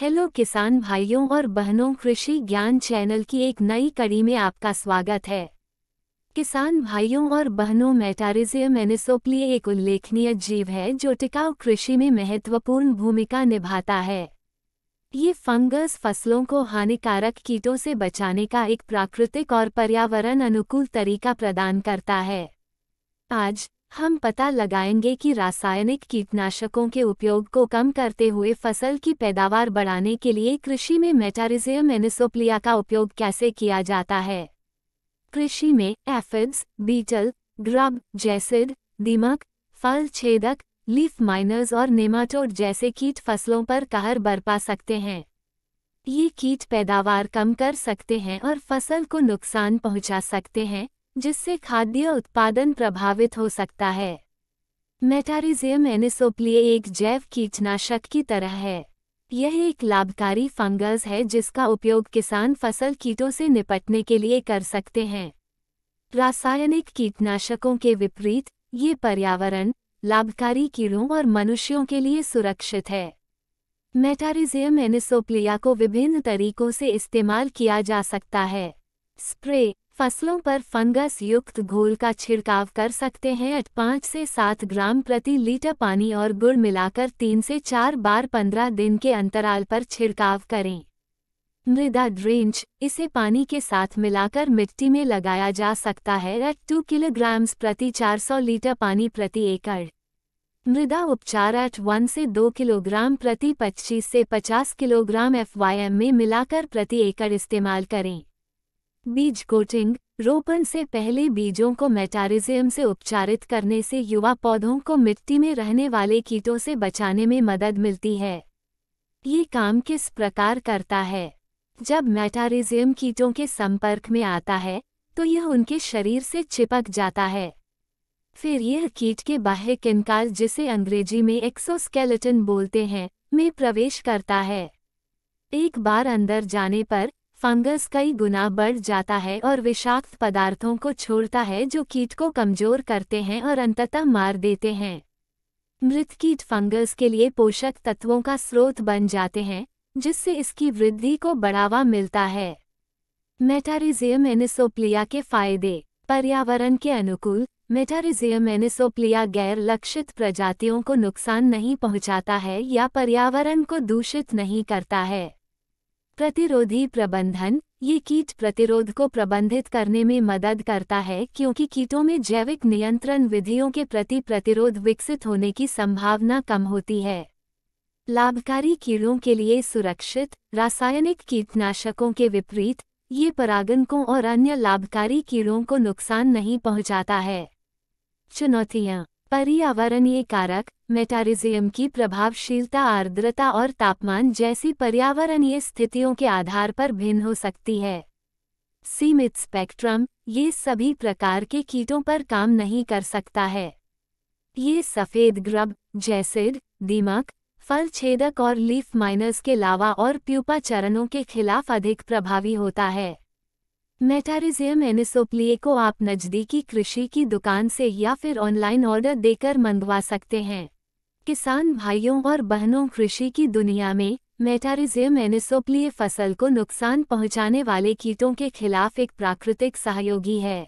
hello किसान भाइयों और बहनों कृषि ज्ञान चैनल की एक नई कड़ी में आपका स्वागत है किसान भाइयों और बहनों मेटारिजियम मेनिसोप्ली एक उल्लेखनीय जीव है जो टिकाऊ कृषि में महत्वपूर्ण भूमिका निभाता है ये फंगस फसलों को हानिकारक कीटों से बचाने का एक प्राकृतिक और पर्यावरण अनुकूल तरीका प्रदान करता है आज हम पता लगाएंगे कि रासायनिक कीटनाशकों के उपयोग को कम करते हुए फसल की पैदावार बढ़ाने के लिए कृषि में मेटारिजियम एनिसोप्लिया का उपयोग कैसे किया जाता है कृषि में एफिड्स बीटल ग्रब जैसिड दीमक फल छेदक लीफ माइनर्स और नेमाटोड जैसे कीट फसलों पर कहर बरपा सकते हैं ये कीट पैदावार कम कर सकते हैं और फसल को नुकसान पहुंचा सकते हैं जिससे खाद्य उत्पादन प्रभावित हो सकता है मेटारिजियम एनिसोप्लिए एक जैव कीटनाशक की तरह है यह एक लाभकारी फंगस है जिसका उपयोग किसान फसल कीटों से निपटने के लिए कर सकते हैं रासायनिक कीटनाशकों के विपरीत ये पर्यावरण लाभकारी कीड़ों और मनुष्यों के लिए सुरक्षित है मेटारिजियम एनिसोप्लिया को विभिन्न तरीकों से इस्तेमाल किया जा सकता है स्प्रे फसलों पर फंगस युक्त घोल का छिड़काव कर सकते हैं एट पाँच से सात ग्राम प्रति लीटर पानी और गुड़ मिलाकर तीन से चार बार पंद्रह दिन के अंतराल पर छिड़काव करें मृदा ड्रेंच इसे पानी के साथ मिलाकर मिट्टी में लगाया जा सकता है एट टू किलोग्राम्स प्रति चार सौ लीटर पानी प्रति एकड़ मृदा उपचार एट वन से दो किलोग्राम प्रति पच्चीस से पचास किलोग्राम एफ में मिलाकर प्रति एकड़ इस्तेमाल करें बीज कोटिंग रोपण से पहले बीजों को मेटारिज्म से उपचारित करने से युवा पौधों को मिट्टी में रहने वाले कीटों से बचाने में मदद मिलती है ये काम किस प्रकार करता है जब मेटारिज्म कीटों के संपर्क में आता है तो यह उनके शरीर से चिपक जाता है फिर यह कीट के बाह्य किनकाल जिसे अंग्रेजी में एक्सोस्केलेटन बोलते हैं में प्रवेश करता है एक बार अंदर जाने पर फंगस कई गुना बढ़ जाता है और विषाक्त पदार्थों को छोड़ता है जो कीट को कमजोर करते हैं और अंततः मार देते हैं मृत कीट फंगस के लिए पोषक तत्वों का स्रोत बन जाते हैं जिससे इसकी वृद्धि को बढ़ावा मिलता है मेटारिजियम एनिसोप्लिया के फायदे पर्यावरण के अनुकूल मेटारिजियम एनिसोप्लिया गैर लक्षित प्रजातियों को नुकसान नहीं पहुंचाता है या पर्यावरण को दूषित नहीं करता है प्रतिरोधी प्रबंधन ये कीट प्रतिरोध को प्रबंधित करने में मदद करता है क्योंकि कीटों में जैविक नियंत्रण विधियों के प्रति प्रतिरोध विकसित होने की संभावना कम होती है लाभकारी कीड़ों के लिए सुरक्षित रासायनिक कीटनाशकों के विपरीत ये परागनकों और अन्य लाभकारी कीड़ों को नुकसान नहीं पहुंचाता है चुनौतियाँ पर्यावरणीय कारक मेटारिजियम की प्रभावशीलता आर्द्रता और तापमान जैसी पर्यावरणीय स्थितियों के आधार पर भिन्न हो सकती है सीमित स्पेक्ट्रम ये सभी प्रकार के कीटों पर काम नहीं कर सकता है ये सफ़ेद ग्रब जैसिड दीमक फल छेदक और लीफ माइनस के लावा और प्यूपा चरणों के खिलाफ अधिक प्रभावी होता है मेटारिजियम एनिसोप्लिए को आप नज़दीकी कृषि की दुकान से या फिर ऑनलाइन ऑर्डर देकर मंगवा सकते हैं किसान भाइयों और बहनों कृषि की दुनिया में मेटारिजियम एनिसोप्लिए फसल को नुकसान पहुंचाने वाले कीटों के खिलाफ एक प्राकृतिक सहयोगी है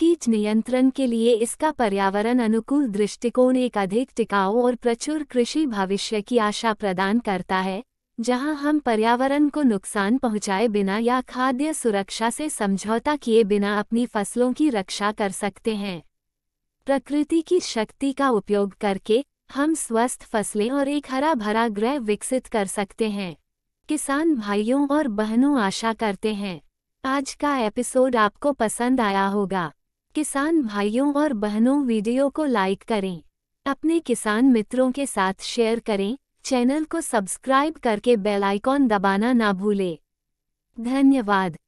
कीट नियंत्रण के लिए इसका पर्यावरण अनुकूल दृष्टिकोण एक अधिक टिकाऊ और प्रचुर कृषि भविष्य की आशा प्रदान करता है जहां हम पर्यावरण को नुकसान पहुंचाए बिना या खाद्य सुरक्षा से समझौता किए बिना अपनी फसलों की रक्षा कर सकते हैं प्रकृति की शक्ति का उपयोग करके हम स्वस्थ फसलें और एक हरा भरा ग्रह विकसित कर सकते हैं किसान भाइयों और बहनों आशा करते हैं आज का एपिसोड आपको पसंद आया होगा किसान भाइयों और बहनों वीडियो को लाइक करें अपने किसान मित्रों के साथ शेयर करें चैनल को सब्सक्राइब करके बेल आइकॉन दबाना ना भूलें धन्यवाद